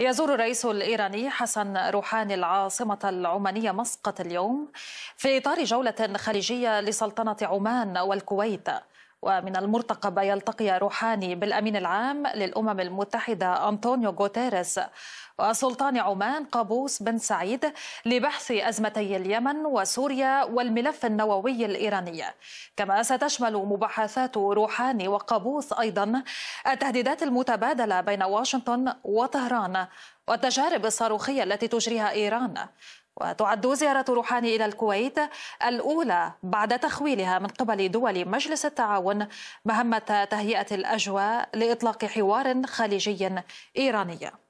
يزور الرئيس الإيراني حسن روحاني العاصمة العمانية مسقط اليوم في إطار جولة خليجية لسلطنة عمان والكويت ومن المرتقب يلتقي روحاني بالأمين العام للأمم المتحدة أنطونيو غوتيريس وسلطان عمان قابوس بن سعيد لبحث أزمتي اليمن وسوريا والملف النووي الإيراني كما ستشمل مباحثات روحاني وقابوس أيضا التهديدات المتبادلة بين واشنطن وطهران والتجارب الصاروخية التي تجريها إيران وتعد زيارة روحاني إلى الكويت الأولى بعد تخويلها من قبل دول مجلس التعاون مهمة تهيئة الأجواء لإطلاق حوار خليجي إيراني